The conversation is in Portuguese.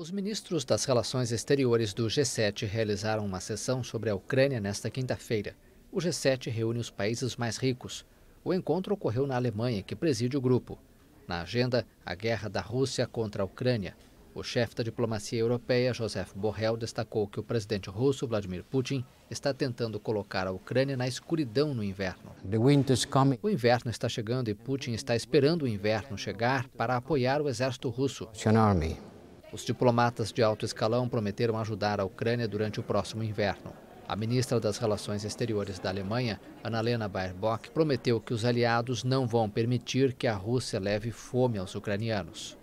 Os ministros das Relações Exteriores do G7 realizaram uma sessão sobre a Ucrânia nesta quinta-feira. O G7 reúne os países mais ricos. O encontro ocorreu na Alemanha, que preside o grupo. Na agenda, a guerra da Rússia contra a Ucrânia. O chefe da diplomacia europeia, Joseph Borrell, destacou que o presidente russo, Vladimir Putin, está tentando colocar a Ucrânia na escuridão no inverno. O inverno está chegando e Putin está esperando o inverno chegar para apoiar o exército russo. Os diplomatas de alto escalão prometeram ajudar a Ucrânia durante o próximo inverno. A ministra das Relações Exteriores da Alemanha, Annalena Baerbock, prometeu que os aliados não vão permitir que a Rússia leve fome aos ucranianos.